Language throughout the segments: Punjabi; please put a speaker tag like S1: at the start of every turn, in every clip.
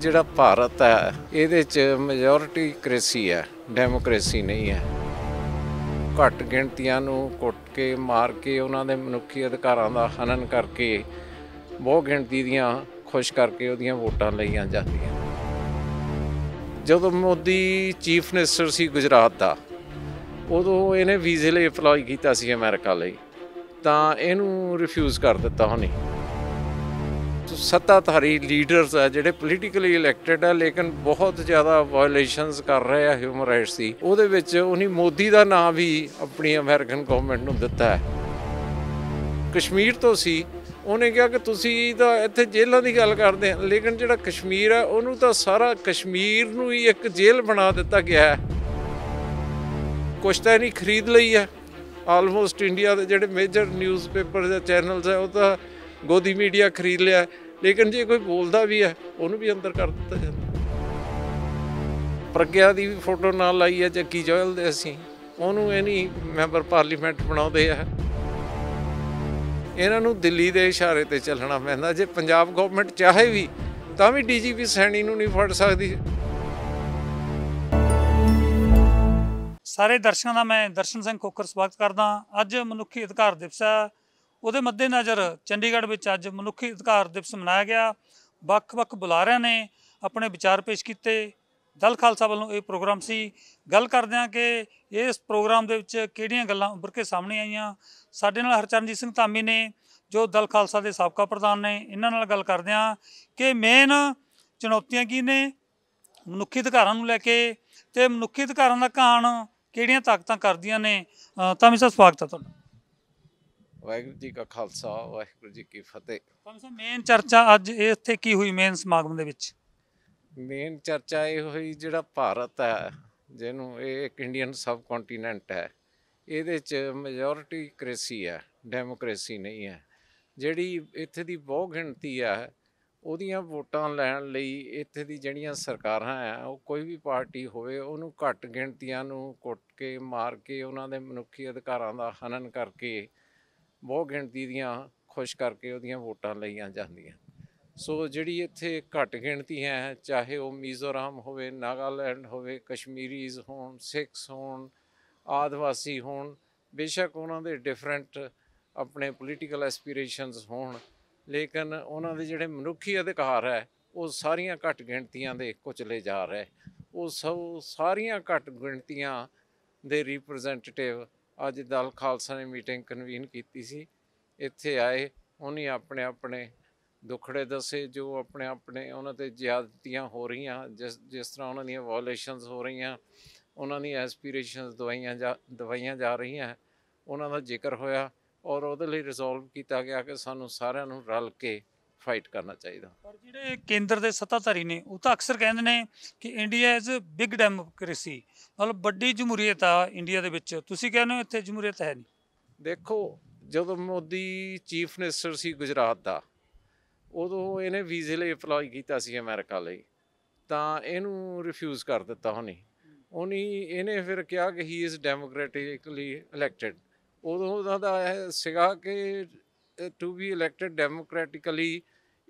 S1: ਜਿਹੜਾ ਭਾਰਤ ਹੈ ਇਹਦੇ 'ਚ ਮੈਜੋਰਿਟੀ ਕ੍ਰੇਸੀ ਹੈ ਡੈਮੋਕ੍ਰੇਸੀ ਨਹੀਂ ਹੈ ਘੱਟ ਗਿਣਤੀਆਂ ਨੂੰ ਕੁੱਟ ਕੇ ਮਾਰ ਕੇ ਉਹਨਾਂ ਦੇ ਮਨੁੱਖੀ ਅਧਿਕਾਰਾਂ ਦਾ ਹਨਨ ਕਰਕੇ ਬਹੁ ਗਿਣਤੀ ਦੀਆਂ ਖੁਸ਼ ਕਰਕੇ ਉਹਦੀਆਂ ਵੋਟਾਂ ਲਈਆਂ ਜਾਂਦੀਆਂ ਜਦੋਂ ਮੋਦੀ ਚੀਫ ਮਿਨਿਸਟਰ ਸੀ ਗੁਜਰਾਤ ਦਾ ਉਦੋਂ ਇਹਨੇ ਵੀਜ਼ੇ ਲਈ ਅਪਲਾਈ ਕੀਤਾ ਸੀ ਅਮਰੀਕਾ ਲਈ ਤਾਂ ਇਹਨੂੰ ਰਿਫਿਊਜ਼ ਕਰ ਦਿੱਤਾ ਹੁਣੀ ਸੱਤਾਧਾਰੀ ਲੀਡਰਸ ਆ ਜਿਹੜੇ ਪੋਲੀਟੀਕਲੀ ਇਲੈਕਟਡ ਆ ਲੇਕਿਨ ਬਹੁਤ ਜ਼ਿਆਦਾ ਵਾਇਲੇਸ਼ਨਸ ਕਰ ਰਹੇ ਆ ਹਿਊਮਨ ਰਾਈਟਸ ਦੀ ਉਹਦੇ ਵਿੱਚ ਉਹਨੇ ਮੋਦੀ ਦਾ ਨਾਮ ਵੀ ਆਪਣੀ ਅਮਰੀਕਨ ਗਵਰਨਮੈਂਟ ਨੂੰ ਦਿੱਤਾ ਹੈ ਕਸ਼ਮੀਰ ਤੋਂ ਸੀ ਉਹਨੇ ਕਿਹਾ ਕਿ ਤੁਸੀਂ ਤਾਂ ਇੱਥੇ ਜੇਲ੍ਹਾਂ ਦੀ ਗੱਲ ਕਰਦੇ ਆ ਲੇਕਿਨ ਜਿਹੜਾ ਕਸ਼ਮੀਰ ਆ ਉਹਨੂੰ ਤਾਂ ਸਾਰਾ ਕਸ਼ਮੀਰ ਨੂੰ ਹੀ ਇੱਕ ਜੇਲ੍ਹ ਬਣਾ ਦਿੱਤਾ ਗਿਆ ਹੈ ਕੁਛ ਤਾਂ ਨਹੀਂ ਖਰੀਦ ਲਈ ਹੈ ਆਲਮੋਸਟ ਇੰਡੀਆ ਦੇ ਜਿਹੜੇ ਮੇਜਰ ਨਿਊਜ਼ਪੇਪਰ ਦੇ ਚੈਨਲਸ ਆ ਉਹ ਤਾਂ ਗੋਦੀ ਮੀਡੀਆ ਖਰੀਦ ਲਿਆ ਲੇਕਿਨ ਜੇ ਕੋਈ ਬੋਲਦਾ ਵੀ ਹੈ ਉਹਨੂੰ ਵੀ ਅੰਦਰ ਕਰ ਦਿੱਤਾ ਜਾਂਦਾ ਪ੍ਰਗਿਆ ਦੀ ਵੀ ਫੋਟੋ ਨਾਲ ਲਾਈ ਹੈ ਜੱਕੀ ਜੋਇਲ ਦੇ ਅਸੀਂ ਉਹਨੂੰ ਇਹ ਨਹੀਂ ਮੈਂਬਰ ਪਾਰਲੀਮੈਂਟ ਬਣਾਉਂਦੇ ਆ ਇਹਨਾਂ ਨੂੰ ਦਿੱਲੀ ਦੇ ਇਸ਼ਾਰੇ ਤੇ ਚੱਲਣਾ ਪੈਂਦਾ ਜੇ ਪੰਜਾਬ ਗਵਰਨਮੈਂਟ ਚਾਹੇ ਵੀ ਤਾਂ ਵੀ ਡੀਜੀਪੀ ਸੈਣੀ ਨੂੰ ਨਹੀਂ ਫੜ ਸਕਦੀ ਸਾਰੇ
S2: ਦਰਸ਼ਕਾਂ ਦਾ ਮੈਂ ਦਰਸ਼ਨ ਸਿੰਘ ਕੋਕਰ ਸਵਾਗਤ ਕਰਦਾ ਅੱਜ ਮਨੁੱਖੀ ਅਧਿਕਾਰ ਦਿਵਸ ਹੈ ਉਹਦੇ ਮੱਦੇਨਜ਼ਰ ਚੰਡੀਗੜ੍ਹ ਵਿੱਚ ਅੱਜ ਮਨੁੱਖੀ ਅਧਿਕਾਰ ਦਿਵਸ ਮਨਾਇਆ ਗਿਆ ਵੱਖ-ਵੱਖ ਬੁਲਾਰਿਆਂ ਨੇ ਆਪਣੇ ਵਿਚਾਰ ਪੇਸ਼ ਕੀਤੇ ਦਲ ਖਾਲਸਾ ਵੱਲੋਂ ਇਹ ਪ੍ਰੋਗਰਾਮ ਸੀ ਗੱਲ ਕਰਦੇ ਹਾਂ ਕਿ ਇਸ ਪ੍ਰੋਗਰਾਮ ਦੇ ਵਿੱਚ ਕਿਹੜੀਆਂ ਗੱਲਾਂ ਉੱਭਰ ਕੇ ਸਾਹਮਣੇ ਆਈਆਂ ਸਾਡੇ ਨਾਲ ਹਰਚਰਨਜੀਤ ਸਿੰਘ ਧਾਮੀ ਨੇ ਜੋ ਦਲ ਖਾਲਸਾ ਦੇ ਸਾਬਕਾ ਪ੍ਰਧਾਨ ਨੇ ਇਹਨਾਂ ਨਾਲ ਗੱਲ ਕਰਦੇ ਹਾਂ ਕਿ ਮੇਨ ਚੁਣੌਤੀਆਂ ਕੀ ਨੇ ਮਨੁੱਖੀ ਅਧਿਕਾਰਾਂ ਨੂੰ ਲੈ ਕੇ ਤੇ ਮਨੁੱਖੀ ਅਧਿਕਾਰਾਂ ਦਾ ਕਹਾਣ ਕਿਹੜੀਆਂ
S1: ਤਾਕਤਾਂ ਕਰਦੀਆਂ ਨੇ
S2: ਤਾਂ ਸਾਹਿਬ ਸਵਾਗਤ ਹੈ ਤੁਹਾਡਾ
S1: ਵਾਹਿਗੁਰੂ ਜੀ ਕਾ ਖਾਲਸਾ ਵਾਹਿਗੁਰੂ ਜੀ ਕੀ ਫਤਿਹ ਤੁਹਾਨੂੰ ਮੇਨ ਚਰਚਾ
S2: ਅੱਜ ਇੱਥੇ ਕੀ ਹੋਈ ਮੇਨ ਸਮਾਗਮ ਦੇ ਵਿੱਚ
S1: ਮੇਨ ਚਰਚਾ ਇਹ ਹੋਈ ਜਿਹੜਾ ਭਾਰਤ ਹੈ ਜਿਹਨੂੰ ਇਹ ਇੱਕ ਇੰਡੀਅਨ ਸਬ ਕੰਟੀਨੈਂਟ ਹੈ ਇਹਦੇ 'ਚ ਮੈਜੋਰਿਟੀ ਕ੍ਰੇਸੀ ਹੈ ਡੈਮੋਕ੍ਰੇਸੀ ਨਹੀਂ ਹੈ ਜਿਹੜੀ ਇੱਥੇ ਦੀ ਬਹੁ ਗਿਣਤੀ ਹੈ ਉਹਦੀਆਂ ਵੋਟਾਂ ਲੈਣ ਲਈ ਇੱਥੇ ਦੀ ਜਿਹੜੀਆਂ ਸਰਕਾਰਾਂ ਆ ਉਹ ਕੋਈ ਵੀ ਪਾਰਟੀ ਹੋਵੇ ਉਹਨੂੰ ਘੱਟ ਗਿਣਤੀਆਂ ਨੂੰ ਕੁੱਟ ਕੇ ਮਾਰ ਕੇ ਉਹਨਾਂ ਦੇ ਮਨੁੱਖੀ ਅਧਿਕਾਰਾਂ ਦਾ ਹਨਨ ਕਰਕੇ ਬਹੁ ਗਿਣਤੀ ਦੀਆਂ ਖੁਸ਼ ਕਰਕੇ ਉਹਦੀਆਂ ਵੋਟਾਂ ਲਈਆਂ ਜਾਂਦੀਆਂ ਸੋ ਜਿਹੜੀ ਇੱਥੇ ਘੱਟ ਗਿਣਤੀ ਹੈ ਚਾਹੇ ਉਹ ਮੀਜ਼ੋਰਾਮ ਹੋਵੇ ਨਾਗਾਲੈਂਡ ਹੋਵੇ ਕਸ਼ਮੀਰੀਜ਼ ਹੋਣ ਸਿੱਖਸ ਹੋਣ ਆਦਿਵਾਸੀ ਹੋਣ ਬੇਸ਼ੱਕ ਉਹਨਾਂ ਦੇ ਡਿਫਰੈਂਟ ਆਪਣੇ ਪੋਲੀਟੀਕਲ ਐਸਪੀਰੇਸ਼ਨਸ ਹੋਣ ਲੇਕਿਨ ਉਹਨਾਂ ਦੇ ਜਿਹੜੇ ਮਨੁੱਖੀ ਅਧਿਕਾਰ ਹੈ ਉਹ ਸਾਰੀਆਂ ਘੱਟ ਗਿਣਤੀਆਂ ਦੇ ਕੁਚਲੇ ਜਾ ਰਹੇ ਉਹ ਸਭ ਸਾਰੀਆਂ ਘੱਟ ਗਿਣਤੀਆਂ ਦੇ ਰਿਪਰੈਜ਼ੈਂਟੇਟਿਵ ਅੱਜ ਦਲ ਖਾਲਸਾ ਨੇ ਮੀਟਿੰਗ ਕਨਵੀਨ ਕੀਤੀ ਸੀ ਇੱਥੇ ਆਏ ਉਹਨੇ ਆਪਣੇ ਆਪਣੇ ਦੁਖੜੇ ਦੱਸੇ ਜੋ ਆਪਣੇ ਆਪਣੇ ਉਹਨਾਂ ਤੇ ਜ਼ਿਆਦਤੀਆਂ ਹੋ ਰਹੀਆਂ ਜਿਸ ਜਿਸ ਤਰ੍ਹਾਂ ਉਹਨਾਂ ਦੀਆਂ ਵਾਇਲੇਸ਼ਨਸ ਹੋ ਰਹੀਆਂ ਉਹਨਾਂ ਦੀ ਐਸਪੀਰੇਸ਼ਨਸ ਦਵਾਈਆਂ ਜਾ ਦਵਾਈਆਂ ਜਾ ਰਹੀਆਂ ਉਹਨਾਂ ਦਾ ਜ਼ਿਕਰ ਹੋਇਆ ਔਰ ਉਹਦੇ ਲਈ ਰਿਜ਼ੋਲਵ ਕੀਤਾ ਗਿਆ ਕਿ ਸਾਨੂੰ ਸਾਰਿਆਂ ਨੂੰ ਰਲ ਕੇ ਫਾਈਟ ਕਰਨਾ ਚਾਹੀਦਾ ਪਰ
S2: ਜਿਹੜੇ ਕੇਂਦਰ ਦੇ ਸੱਤਾਧਾਰੀ ਨੇ ਉਹ ਤਾਂ ਅਕਸਰ ਕਹਿੰਦੇ ਨੇ ਕਿ ਇੰਡੀਆ ਇਜ਼ ਬਿਗ ਡੈਮੋਕ੍ਰੇਸੀ ਮਤਲਬ ਵੱਡੀ ਜਮਹੂਰੀਅਤ ਆ ਇੰਡੀਆ ਦੇ ਵਿੱਚ ਤੁਸੀਂ ਕਹਿੰਦੇ ਹੋ ਇੱਥੇ ਜਮਹੂਰੀਅਤ ਹੈ ਨਹੀਂ
S1: ਦੇਖੋ ਜਦੋਂ ਮੋਦੀ ਚੀਫ ਮਿਨਿਸਟਰ ਸੀ ਗੁਜਰਾਤ ਦਾ ਉਦੋਂ ਇਹਨੇ ਵੀਜ਼ੇ ਲਈ ਅਪਲਾਈ ਕੀਤਾ ਸੀ ਅਮਰੀਕਾ ਲਈ ਤਾਂ ਇਹਨੂੰ ਰਿਫਿਊਜ਼ ਕਰ ਦਿੱਤਾ ਹੁਣੀ ਉਹਨੀ ਇਹਨੇ ਫਿਰ ਕਿਹਾ ਕਿ ਹੀ ਇਜ਼ ਡੈਮੋਕ੍ਰੈਟਿਕਲੀ ਇਲੈਕਟਿਡ ਉਦੋਂ ਉਹਦਾ ਸਿਗਾ ਕਿ ਟੂ ਬੀ ਇਲੈਕਟਡ ਡੈਮੋਕ੍ਰੈਟਿਕਲੀ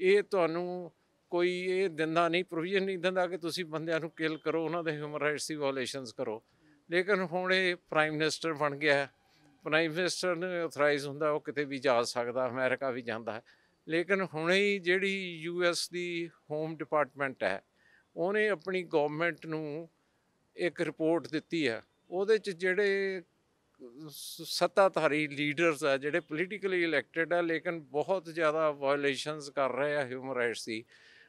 S1: ਇਹ ਤੁਹਾਨੂੰ ਕੋਈ ਇਹ ਦਿੰਦਾ ਨਹੀਂ ਪ੍ਰੋਵੀਜ਼ਨ ਨਹੀਂ ਦਿੰਦਾ ਕਿ ਤੁਸੀਂ ਬੰਦਿਆਂ ਨੂੰ ਕਿਲ ਕਰੋ ਉਹਨਾਂ ਦੇ ਹਿਊਮਨ ਰਾਈਟਸ ਦੀ ਵਾਇਓਲੇਸ਼ਨਸ ਕਰੋ ਲੇਕਿਨ ਹੁਣ ਇਹ ਪ੍ਰਾਈਮ ਮਿਨਿਸਟਰ ਬਣ ਗਿਆ ਹੈ ਪ੍ਰਾਈਮ ਮਿਨਿਸਟਰ ਨੂੰ ਆਥੋਰਾਈਜ਼ ਹੁੰਦਾ ਉਹ ਕਿਤੇ ਵੀ ਜਾ ਸਕਦਾ ਅਮਰੀਕਾ ਵੀ ਜਾਂਦਾ ਹੈ ਲੇਕਿਨ ਹੁਣੇ ਹੀ ਜਿਹੜੀ ਐਸ ਦੀ ਹੋਮ ਡਿਪਾਰਟਮੈਂਟ ਹੈ ਉਹਨੇ ਆਪਣੀ ਗਵਰਨਮੈਂਟ ਨੂੰ ਇੱਕ ਰਿਪੋਰਟ ਦਿੱਤੀ ਹੈ ਉਹਦੇ ਚ ਜਿਹੜੇ ਸੱਤਾਧਾਰੀ ਲੀਡਰਸ ਆ ਜਿਹੜੇ ਪੋਲੀਟੀਕਲੀ ਇਲੈਕਟਿਡ ਆ ਲੇਕਿਨ ਬਹੁਤ ਜ਼ਿਆਦਾ ਵਾਇਲੇਸ਼ਨਸ ਕਰ ਰਹੇ ਆ ਹਿਊਮਨ ਰਾਈਟਸ ਦੀ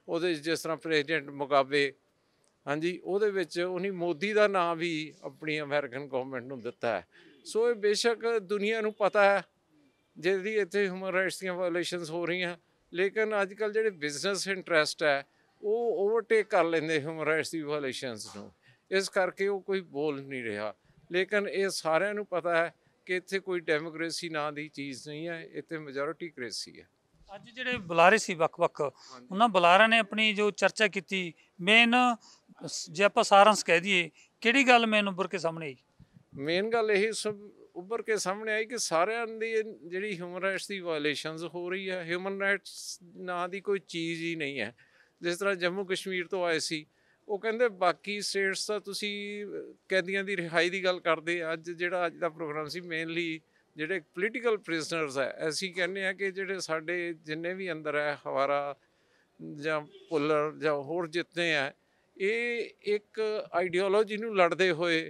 S1: ਉਹਦੇ ਜਿਸ ਤਰ੍ਹਾਂ ਪ੍ਰੈਜ਼ੀਡੈਂਟ ਮੁਕਾਬੇ ਹਾਂਜੀ ਉਹਦੇ ਵਿੱਚ ਉਹਨੇ ਮੋਦੀ ਦਾ ਨਾਮ ਵੀ ਆਪਣੀ ਅਮਰੀਕਨ ਗਵਰਨਮੈਂਟ ਨੂੰ ਦਿੱਤਾ ਹੈ ਸੋ ਇਹ ਬੇਸ਼ੱਕ ਦੁਨੀਆ ਨੂੰ ਪਤਾ ਹੈ ਜਿਹੜੀ ਇੱਥੇ ਹਿਊਮਨ ਰਾਈਟਸ ਦੀਆਂ ਵਾਇਲੇਸ਼ਨਸ ਹੋ ਰਹੀਆਂ ਲੇਕਿਨ ਅੱਜ ਕੱਲ ਜਿਹੜੇ ਬਿਜ਼ਨਸ ਇੰਟਰਸਟ ਹੈ ਉਹ ਓਵਰਟੇਕ ਕਰ ਲੈਂਦੇ ਹਿਊਮਨ ਰਾਈਟਸ ਦੀ ਵਾਇਲੇਸ਼ਨਸ ਨੂੰ ਇਸ ਕਰਕੇ ਉਹ ਕੋਈ ਬੋਲ ਨਹੀਂ ਰਿਹਾ ਲੇਕਿਨ ਇਹ ਸਾਰਿਆਂ ਨੂੰ ਪਤਾ ਹੈ ਕਿ ਇੱਥੇ ਕੋਈ ਡੈਮੋਕ੍ਰੇਸੀ ਨਾਂ ਦੀ ਚੀਜ਼ ਨਹੀਂ ਹੈ ਇੱਥੇ ਮੈਜੋਰਿਟੀ ਕ੍ਰੇਸੀ ਹੈ ਅੱਜ
S2: ਜਿਹੜੇ ਬੁਲਾਰੇ ਸੀ ਵੱਖ-ਵੱਖ ਉਹਨਾਂ ਬੁਲਾਰਿਆਂ ਨੇ ਆਪਣੀ ਜੋ ਚਰਚਾ ਕੀਤੀ ਮੇਨ ਜੇ ਆਪਾਂ ਸਾਰਾਂਸ਼ ਕਹਿ ਦਈਏ ਕਿਹੜੀ ਗੱਲ ਮੇਨ ਉੱਭਰ ਕੇ ਸਾਹਮਣੇ ਆਈ
S1: ਮੇਨ ਗੱਲ ਇਹ ਸਭ ਉੱਭਰ ਕੇ ਸਾਹਮਣੇ ਆਈ ਕਿ ਸਾਰਿਆਂ ਦੀ ਜਿਹੜੀ ਹਿਊਮਨ ਰਾਈਟਸ ਦੀ ਵਾਇਲੇਸ਼ਨਸ ਹੋ ਰਹੀ ਹੈ ਹਿਊਮਨ ਰਾਈਟਸ ਨਾਂ ਦੀ ਕੋਈ ਚੀਜ਼ ਹੀ ਨਹੀਂ ਹੈ ਜਿਸ ਤਰ੍ਹਾਂ ਜੰਮੂ ਕਸ਼ਮੀਰ ਤੋਂ ਆਏ ਸੀ ਉਹ ਕਹਿੰਦੇ ਬਾਕੀ ਸਟੇਟਸ ਤਾਂ ਤੁਸੀਂ ਕੈਦੀਆਂ ਦੀ ਰਿਹਾਈ ਦੀ ਗੱਲ ਕਰਦੇ ਅੱਜ ਜਿਹੜਾ ਅੱਜ ਦਾ ਪ੍ਰੋਗਰਾਮ ਸੀ ਮੇਨਲੀ ਜਿਹੜੇ ਪੋਲੀਟੀਕਲ ਪ੍ਰਿਜ਼ਨਰਸ ਐ ਅਸੀਂ ਕਹਿੰਦੇ ਆ ਕਿ ਜਿਹੜੇ ਸਾਡੇ ਜਿੰਨੇ ਵੀ ਅੰਦਰ ਐ ਹਵਾਰਾ ਜਾਂ ਪੁੱਲਰ ਜਾਂ ਹੋਰ ਜਿੰਨੇ ਐ ਇਹ ਇੱਕ ਆਈਡੀਓਲੋਜੀ ਨੂੰ ਲੜਦੇ ਹੋਏ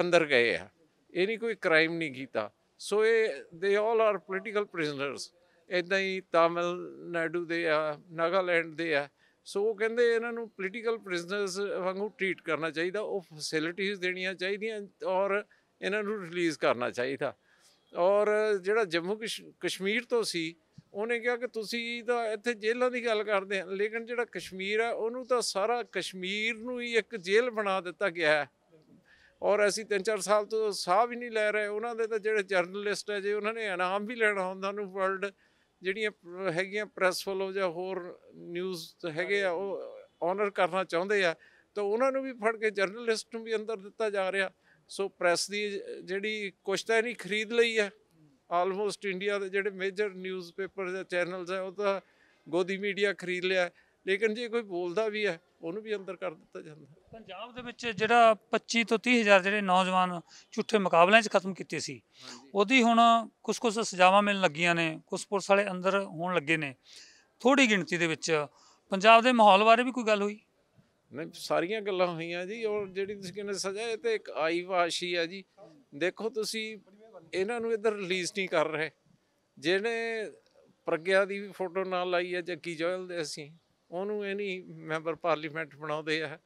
S1: ਅੰਦਰ ਗਏ ਆ ਇਹ ਨਹੀਂ ਕੋਈ ਕ੍ਰਾਈਮ ਨਹੀਂ ਕੀਤਾ ਸੋ ਇਹ ਦੇ ਆਲ ਆਰ ਪੋਲੀਟੀਕਲ ਪ੍ਰਿਜ਼ਨਰਸ ਇਦਾਂ ਹੀ ਤਾਮਿਲ ਨਾਡੂ ਦੇ ਆ ਨਾਗਾਲੈਂਡ ਦੇ ਆ ਸੋ ਉਹ ਕਹਿੰਦੇ ਇਹਨਾਂ ਨੂੰ ਪੋਲੀਟੀਕਲ ਪ੍ਰਿਜ਼ਨਰਸ ਵਾਂਗੂ ਟ੍ਰੀਟ ਕਰਨਾ ਚਾਹੀਦਾ ਉਹ ਫੈਸਿਲਿਟੀਆਂ ਦੇਣੀਆਂ ਚਾਹੀਦੀਆਂ ਔਰ ਇਹਨਾਂ ਨੂੰ ਰਿਲੀਜ਼ ਕਰਨਾ ਚਾਹੀਦਾ ਔਰ ਜਿਹੜਾ ਜੰਮੂ ਕਸ਼ਮੀਰ ਤੋਂ ਸੀ ਉਹਨੇ ਕਿਹਾ ਕਿ ਤੁਸੀਂ ਤਾਂ ਇੱਥੇ ਜੇਲ੍ਹਾਂ ਦੀ ਗੱਲ ਕਰਦੇ ਆ ਲੇਕਿਨ ਜਿਹੜਾ ਕਸ਼ਮੀਰ ਆ ਉਹਨੂੰ ਤਾਂ ਸਾਰਾ ਕਸ਼ਮੀਰ ਨੂੰ ਹੀ ਇੱਕ ਜੇਲ੍ਹ ਬਣਾ ਦਿੱਤਾ ਗਿਆ ਹੈ ਔਰ ਅਸੀਂ 3-4 ਸਾਲ ਤੋਂ ਸਾਹ ਵੀ ਨਹੀਂ ਲੈ ਰਹੇ ਉਹਨਾਂ ਦੇ ਤਾਂ ਜਿਹੜੇ ਜਰਨਲਿਸਟ ਹੈ ਜੇ ਉਹਨਾਂ ਨੇ ਇਨਾਮ ਵੀ ਲੈਣਾ ਹੁੰਦਾ ਉਹਨੂੰ ਵਰਲਡ ਜਿਹੜੀਆਂ ਹੈਗੀਆਂ ਪ੍ਰੈਸ ਵੱਲੋਂ ਜਾਂ ਹੋਰ ਨਿਊਜ਼ ਹੈਗੇ ਆ ਉਹ ਆਨਰ ਕਰਨਾ ਚਾਹੁੰਦੇ ਆ ਤਾਂ ਉਹਨਾਂ ਨੂੰ ਵੀ ਫੜ ਕੇ ਜਰਨਲਿਸਟ ਨੂੰ ਵੀ ਅੰਦਰ ਦਿੱਤਾ ਜਾ ਰਿਹਾ ਸੋ ਪ੍ਰੈਸ ਦੀ ਜਿਹੜੀ ਕੁਛ ਤਾਂ ਨਹੀਂ ਖਰੀਦ ਲਈ ਆ ਆਲਮੋਸਟ ਇੰਡੀਆ ਦੇ ਜਿਹੜੇ ਮੇਜਰ ਨਿਊਜ਼ਪੇਪਰ ਜਾਂ ਚੈਨਲਸ ਆ ਉਹ ਤਾਂ ਗੋਦੀ ਮੀਡੀਆ ਖਰੀਦ ਲਿਆ ਲੇਕਿਨ ਜੇ ਕੋਈ ਬੋਲਦਾ ਵੀ ਹੈ ਉਹਨੂੰ ਵੀ ਅੰਦਰ ਕਰ ਦਿੱਤਾ ਜਾਂਦਾ ਪੰਜਾਬ ਦੇ
S2: ਵਿੱਚ ਜਿਹੜਾ 25 ਤੋਂ 30 ਹਜ਼ਾਰ ਜਿਹੜੇ ਨੌਜਵਾਨ ਝੂਠੇ ਮੁਕਾਬਲਿਆਂ 'ਚ ਖਤਮ ਕੀਤੇ ਸੀ ਉਹਦੀ ਹੁਣ ਕੁਝ ਕੁਝ ਸਜ਼ਾਵਾਂ ਮਿਲਣ ਲੱਗੀਆਂ ਨੇ ਕੁਝ ਪੁਲਿਸ ਵਾਲੇ ਅੰਦਰ ਹੋਣ ਲੱਗੇ ਨੇ ਥੋੜੀ ਗਿਣਤੀ ਦੇ ਵਿੱਚ ਪੰਜਾਬ ਦੇ ਮਾਹੌਲ ਬਾਰੇ ਵੀ ਕੋਈ ਗੱਲ ਹੋਈ
S1: ਨਹੀਂ ਸਾਰੀਆਂ ਗੱਲਾਂ ਹੋਈਆਂ ਜੀ ਔਰ ਜਿਹੜੀ ਤੁਸੀਂ ਕਹਿੰਦੇ ਸਜ਼ਾ ਇਹ ਤੇ ਇੱਕ ਆਈ ਵਾਸ਼ੀ ਆ ਜੀ ਦੇਖੋ ਤੁਸੀਂ ਇਹਨਾਂ ਨੂੰ ਇੱਧਰ ਰਿਲੀਜ਼ ਨਹੀਂ ਕਰ ਰਹੇ ਜਿਹੜੇ ਪ੍ਰਗਿਆ ਦੀ ਵੀ ਫੋਟੋ ਨਾਲ ਲਾਈ ਹੈ ਜੱਕੀ ਜੋਇਲ ਦੇ ਅਸੀਂ ਉਹਨੂੰ ਨਹੀਂ ਮੈਂਬਰ ਪਾਰਲੀਮੈਂਟ ਬਣਾਉਂਦੇ ਆ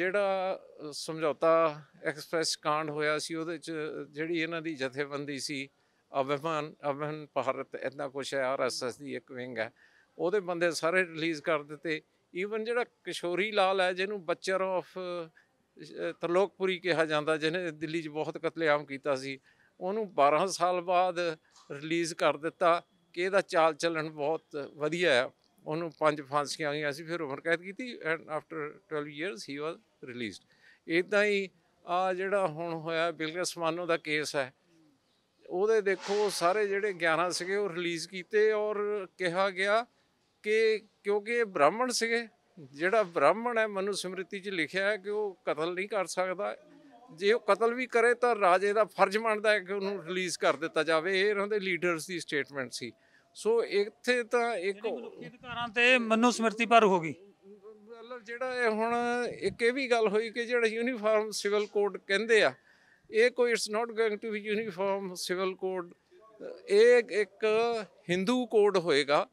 S1: ਜਿਹੜਾ ਸਮਝੌਤਾ ਐਕਸਪ੍ਰੈਸ ਕਾਂਡ ਹੋਇਆ ਸੀ ਉਹਦੇ ਚ ਜਿਹੜੀ ਇਹਨਾਂ ਦੀ ਜਥੇਬੰਦੀ ਸੀ ਅਵਹਿਮਾਨ ਅਵਹਿਨ ਭਾਰਤ ਇਦਾਂ ਕੁਛ ਹੈ ਆਰਐਸਐਸ ਦੀ ਇੱਕ ਵਿੰਗ ਹੈ ਉਹਦੇ ਬੰਦੇ ਸਾਰੇ ਰਿਲੀਜ਼ ਕਰ ਦਿੱਤੇ ਈਵਨ ਜਿਹੜਾ ਕਿਸ਼ੋਰੀ ਲਾਲ ਹੈ ਜਿਹਨੂੰ ਬੱਚਰ ਆਫ ਤਰਲੋਕਪੁਰੀ ਕਿਹਾ ਜਾਂਦਾ ਜਿਹਨੇ ਦਿੱਲੀ 'ਚ ਬਹੁਤ ਕਤਲੇਆਮ ਕੀਤਾ ਸੀ ਉਹਨੂੰ 12 ਸਾਲ ਬਾਅਦ ਰਿਲੀਜ਼ ਕਰ ਦਿੱਤਾ ਕਿ ਇਹਦਾ ਚਾਲ ਚੱਲਣ ਬਹੁਤ ਵਧੀਆ ਹੈ ਉਹਨੂੰ ਪੰਜ ਫਾਂਸੀਆਂ ਗਈਆਂ ਸੀ ਫਿਰ ਉਮਰ ਕੈਦ ਕੀਤੀ and after 12 years he was released ਇਦਾਂ ਹੀ ਆ ਜਿਹੜਾ ਹੁਣ ਹੋਇਆ ਬਿਲਗਸ ਮਾਨੋ ਦਾ ਕੇਸ ਹੈ ਉਹਦੇ ਦੇਖੋ ਸਾਰੇ ਜਿਹੜੇ 11 ਸੀਗੇ ਉਹ ਰਿਲੀਜ਼ ਕੀਤੇ ਔਰ ਕਿਹਾ ਗਿਆ ਕਿ ਕਿਉਂਕਿ ਇਹ ਬ੍ਰਾਹਮਣ ਸੀਗੇ ਜਿਹੜਾ ਬ੍ਰਾਹਮਣ ਹੈ ਮਨੂ ਸਮ੍ਰਿਤੀ 'ਚ ਲਿਖਿਆ ਹੈ ਕਿ ਉਹ ਕਤਲ ਨਹੀਂ ਕਰ ਸਕਦਾ ਜੇ ਉਹ ਕਤਲ ਵੀ ਕਰੇ ਤਾਂ ਰਾਜੇ ਦਾ ਫਰਜ਼ ਮੰਨਦਾ ਹੈ ਕਿ ਉਹਨੂੰ ਰਿਲੀਜ਼ ਕਰ ਦਿੱਤਾ ਜਾਵੇ ਇਹ ਉਹਨਾਂ ਦੇ ਲੀਡਰਸ ਦੀ ਸਟੇਟਮੈਂਟ ਸੀ ਸੋ ਇੱਥੇ ਤਾਂ ਇੱਕ ਅਧਿਕਾਰਾਂ ਤੇ ਮਨੋ ਸਮਰਤੀ ਪਰ ਹੋ ਗਈ ਮਤਲਬ ਜਿਹੜਾ ਇਹ ਹੁਣ ਇੱਕ ਇਹ ਵੀ ਗੱਲ ਹੋਈ ਕਿ ਜਿਹੜਾ ਯੂਨੀਫਾਰਮ ਸਿਵਲ ਕੋਡ ਕਹਿੰਦੇ ਆ ਇਹ ਕੋਈ it's not going to be uniform civil code ਇਹ ਇੱਕ ਹਿੰਦੂ ਕੋਡ ਹੋਏਗਾ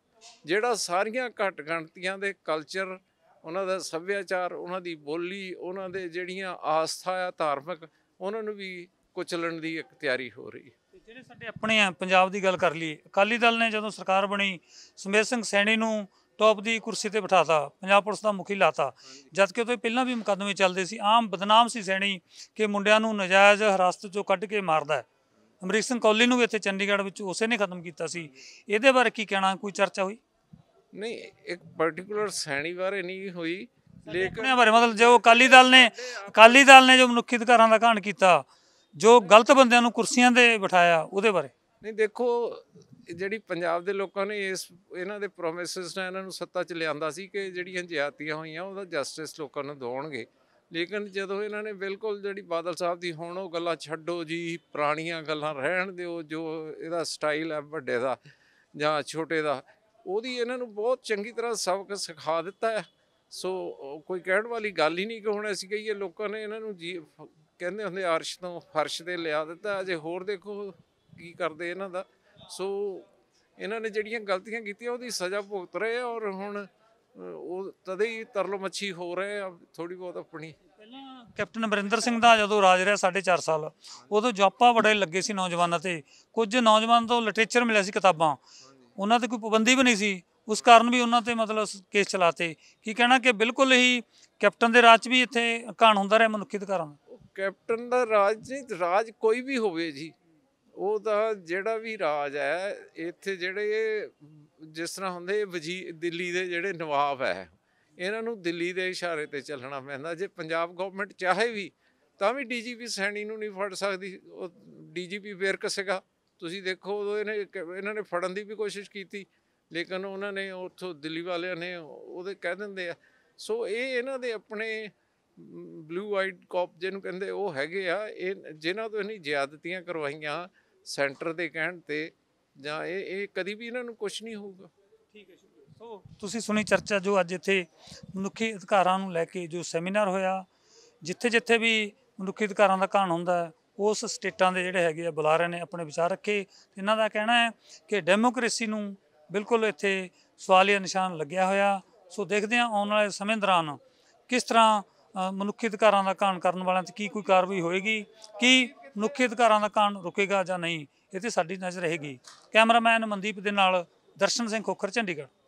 S1: ਜਿਹੜਾ ਸਾਰੀਆਂ ਘੱਟ ਗਣਤੀਆਂ ਦੇ ਕਲਚਰ ਉਹਨਾਂ ਦਾ ਸੱਭਿਆਚਾਰ ਉਹਨਾਂ ਦੀ ਬੋਲੀ ਉਹਨਾਂ ਦੇ ਜਿਹੜੀਆਂ ਆਸਥਾ ਆ ਧਾਰਮਿਕ ਉਹਨਾਂ ਨੂੰ ਵੀ ਕੁਚਲਣ ਦੀ ਇੱਕ ਤਿਆਰੀ ਹੋ ਰਹੀ ਹੈ ਜਿਹੜੇ
S2: ਸਾਡੇ ਆਪਣੇ ਆ ਪੰਜਾਬ ਦੀ ਗੱਲ ਕਰ ਲਈ ਅਕਾਲੀ ਦਲ ਨੇ ਜਦੋਂ ਸਰਕਾਰ ਬਣੀ ਸੁਮੇਰ ਸਿੰਘ ਸੈਣੀ ਨੂੰ ਟੌਪ ਦੀ ਕੁਰਸੀ ਤੇ ਬਿਠਾਤਾ ਪੰਜਾਬ ਪੁਲਿਸ ਦਾ ਮੁਖੀ ਲਾਤਾ ਜਦ ਕਿ ਉਹ ਤੋਂ ਪਹਿਲਾਂ ਵੀ ਮੁਕਦਮੇ ਚੱਲਦੇ ਸੀ ਆਮ ਬਦਨਾਮ ਸੀ ਸੈਣੀ ਕਿ ਮੁੰਡਿਆਂ ਨੂੰ ਨਜਾਇਜ਼ ਹਰਾਸਤ ਚੋਂ ਕੱਢ ਕੇ ਮਾਰਦਾ ਅਮਰੀਕ ਸਿੰਘ ਕੌਲੀ ਨੂੰ ਵੀ ਇੱਥੇ ਚੰਡੀਗੜ੍ਹ ਵਿੱਚ ਉਸੇ ਨੇ ਖਤਮ ਕੀਤਾ ਸੀ ਇਹਦੇ ਬਾਰੇ ਕੀ ਕਹਿਣਾ ਕੋਈ ਚਰਚਾ ਹੋਈ
S1: ਨਹੀਂ ਇੱਕ ਪਾਰਟਿਕੂਲਰ ਸੈਣੀ ਬਾਰੇ ਨਹੀਂ ਹੋਈ ਲੇਕਿਨ
S2: ਬਾਰੇ ਮਤਲਬ ਜੋ ਅਕਾਲੀ ਦਲ ਨੇ ਅਕਾਲੀ ਦਲ ਨੇ ਜੋ ਮਨੁੱਖੀ ਅਧਿਕਾਰਾਂ ਦਾ ਘਾਣ ਕੀਤਾ ਜੋ ਗਲਤ ਬੰਦਿਆਂ ਨੂੰ ਕੁਰਸੀਆਂ ਤੇ ਬਿਠਾਇਆ ਉਹਦੇ ਬਾਰੇ
S1: ਨਹੀਂ ਦੇਖੋ ਜਿਹੜੀ ਪੰਜਾਬ ਦੇ ਲੋਕਾਂ ਨੇ ਇਸ ਇਹਨਾਂ ਦੇ ਪ੍ਰੋਮਿਸਸ ਨਾਲ ਇਹਨਾਂ ਨੂੰ ਸੱਤਾ 'ਚ ਲਿਆਂਦਾ ਸੀ ਕਿ ਜਿਹੜੀਆਂ ਜ਼ਿਆਤੀਆਂ ਹੋਈਆਂ ਉਹਦਾ ਜਸਟਿਸ ਲੋਕਾਂ ਨੂੰ ਦੋਣਗੇ ਲੇਕਿਨ ਜਦੋਂ ਇਹਨਾਂ ਨੇ ਬਿਲਕੁਲ ਜਿਹੜੀ ਬਾਦਲ ਸਾਹਿਬ ਦੀ ਹੁਣ ਉਹ ਗੱਲਾਂ ਛੱਡੋ ਜੀ ਪੁਰਾਣੀਆਂ ਗੱਲਾਂ ਰਹਿਣ ਦਿਓ ਜੋ ਇਹਦਾ ਸਟਾਈਲ ਹੈ ਵੱਡੇ ਦਾ ਜਾਂ ਛੋਟੇ ਦਾ ਉਹਦੀ ਇਹਨਾਂ ਨੂੰ ਬਹੁਤ ਚੰਗੀ ਤਰ੍ਹਾਂ ਸਬਕ ਸਿਖਾ ਦਿੱਤਾ ਸੋ ਕੋਈ ਕਹਿਣ ਵਾਲੀ ਗੱਲ ਹੀ ਨਹੀਂ ਕਿ ਹੁਣ ਅਸੀਂ ਕਹੀਏ ਲੋਕਾਂ ਨੇ ਇਹਨਾਂ ਨੂੰ ਕਹਿੰਦੇ ਹੁੰਦੇ ਅਰਸ਼ ਤੋਂ ਫਰਸ਼ ਤੇ ਲਿਆ ਦਿੱਤਾ ਅਜੇ ਹੋਰ ਦੇਖੋ ਕੀ ਕਰਦੇ ਇਹਨਾਂ ਦਾ ਸੋ ਇਹਨਾਂ ਨੇ ਜਿਹੜੀਆਂ ਗਲਤੀਆਂ ਕੀਤੀਆਂ ਉਹਦੀ ਸਜ਼ਾ ਭੁਗਤ ਰਹੇ ਔਰ ਹੁਣ ਉਹ ਤਦੇ ਹੀ ਤਰਲ ਮੱਛੀ ਹੋ ਰਹੇ ਆ ਥੋੜੀ ਬਹੁਤ ਆਪਣੀ
S2: ਪਹਿਲਾਂ ਕੈਪਟਨ ਅਮਰਿੰਦਰ ਸਿੰਘ ਦਾ ਜਦੋਂ ਰਾਜ ਰਿਹਾ 4.5 ਸਾਲ ਉਦੋਂ ਜਾਪਾ ਬੜੇ ਲੱਗੇ ਸੀ ਨੌਜਵਾਨਾਂ ਤੇ ਕੁਝ ਨੌਜਵਾਨ ਤੋਂ ਲਿਟਰੇਚਰ ਮਿਲਿਆ ਸੀ ਕਿਤਾਬਾਂ ਉਹਨਾਂ ਤੇ ਕੋਈ ਪਾਬੰਦੀ ਵੀ ਨਹੀਂ ਸੀ ਉਸ ਕਾਰਨ ਵੀ ਉਹਨਾਂ ਤੇ ਮਤਲਬ ਕੇਸ ਚਲਾਤੇ ਕੀ ਕਹਿਣਾ ਕਿ ਬਿਲਕੁਲ ਹੀ ਕੈਪਟਨ ਦੇ ਰਾਜ ਵੀ ਇੱਥੇ ਕਾਣ ਹੁੰਦਾ ਰਿਹਾ ਮਨੁੱਖੀ ਅਧਿਕਾਰਾਂ ਦਾ
S1: ਕੈਪਟਨ ਦਾ ਰਾਜ ਨਹੀਂ ਰਾਜ ਕੋਈ ਵੀ ਹੋਵੇ ਜੀ ਉਹ ਤਾਂ ਜਿਹੜਾ ਵੀ ਰਾਜ ਹੈ ਇੱਥੇ ਜਿਹੜੇ ਜਿਸ ਤਰ੍ਹਾਂ ਹੁੰਦੇ ਵਜੀ ਦਿੱਲੀ ਦੇ ਜਿਹੜੇ ਨਵਾਬ ਹੈ ਇਹਨਾਂ ਨੂੰ ਦਿੱਲੀ ਦੇ ਇਸ਼ਾਰੇ ਤੇ ਚੱਲਣਾ ਪੈਂਦਾ ਜੇ ਪੰਜਾਬ ਗਵਰਨਮੈਂਟ ਚਾਹੇ ਵੀ ਤਾਂ ਵੀ ਡੀਜੀਪੀ ਸੈਣੀ ਨੂੰ ਨਹੀਂ ਫੜ ਸਕਦੀ ਉਹ ਡੀਜੀਪੀ ਫੇਰ ਕਸੇਗਾ ਤੁਸੀਂ ਦੇਖੋ ਇਹਨੇ ਇਹਨਾਂ ਨੇ ਫੜਨ ਦੀ ਵੀ ਕੋਸ਼ਿਸ਼ ਕੀਤੀ ਲੇਕਿਨ ਉਹਨਾਂ ਨੇ ਉੱਥੋਂ ਦਿੱਲੀ ਵਾਲਿਆਂ ਨੇ ਉਹਦੇ ਕਹਿ ਦਿੰਦੇ ਆ ਸੋ ਇਹ ਇਹਨਾਂ ਦੇ ਆਪਣੇ ਬਲੂ ਵਾਈਟ ਕਾਪ ਜਿਹਨੂੰ ਕਹਿੰਦੇ ਉਹ ਹੈਗੇ ਆ ਇਹ ਜਿਨ੍ਹਾਂ ਤੋਂ ਨਹੀਂ ਜ਼ਿਆਦਤੀਆਂ ਕਰਵਾਈਆਂ ਸੈਂਟਰ ਦੇ ਕਹਿਣ ਤੇ ਜਾਂ ਇਹ ਇਹ ਕਦੀ ਵੀ ਇਹਨਾਂ ਨੂੰ ਕੁਝ ਨਹੀਂ ਹੋਊਗਾ ਠੀਕ ਹੈ ਸ਼ੁਕਰੀਆ ਸੋ
S2: ਤੁਸੀਂ ਸੁਣੀ ਚਰਚਾ ਜੋ ਅੱਜ ਇੱਥੇ ਮਨੁੱਖੀ ਅਧਿਕਾਰਾਂ ਨੂੰ ਲੈ ਕੇ ਜੋ ਸੈਮੀਨਾਰ ਹੋਇਆ ਜਿੱਥੇ ਜਿੱਥੇ ਵੀ ਮਨੁੱਖੀ ਅਧਿਕਾਰਾਂ ਦਾ ਕਾਣ ਹੁੰਦਾ ਉਸ ਸਟੇਟਾਂ ਦੇ ਜਿਹੜੇ ਹੈਗੇ ਆ ਬੁਲਾਰੇ ਨੇ ਆਪਣੇ ਵਿਚਾਰ ਰੱਖੇ ਇਹਨਾਂ ਦਾ ਕਹਿਣਾ ਹੈ ਕਿ ਡੈਮੋਕ੍ਰੇਸੀ ਨੂੰ ਬਿਲਕੁਲ ਇੱਥੇ ਸਵਾਲੀਆ ਨਿਸ਼ਾਨ ਲੱਗਿਆ ਹੋਇਆ ਸੋ ਦੇਖਦੇ ਆਂ ਆਉਣ ਵਾਲੇ ਸਮੇਂ ਦੌਰਾਨ ਕਿਸ ਤਰ੍ਹਾਂ ਮਨੁੱਖੀ ਅਧਿਕਾਰਾਂ ਦਾ ਕਾਣ ਕਰਨ ਵਾਲਿਆਂ ਤੇ ਕੀ ਕੋਈ ਕਾਰਵਾਈ ਹੋਏਗੀ ਕੀ ਮਨੁੱਖੀ ਅਧਿਕਾਰਾਂ ਦਾ ਕਾਣ ਰੁਕੇਗਾ ਜਾਂ ਨਹੀਂ ਇਹ ਤੇ ਸਾਡੀ ਨਜ਼ਰ ਰਹੇਗੀ ਕੈਮਰਾਮੈਨ ਮਨਦੀਪ ਦੇ ਨਾਲ ਦਰਸ਼ਨ ਸਿੰਘ ਖੋਖਰ ਚੰਡੀਗੜ੍ਹ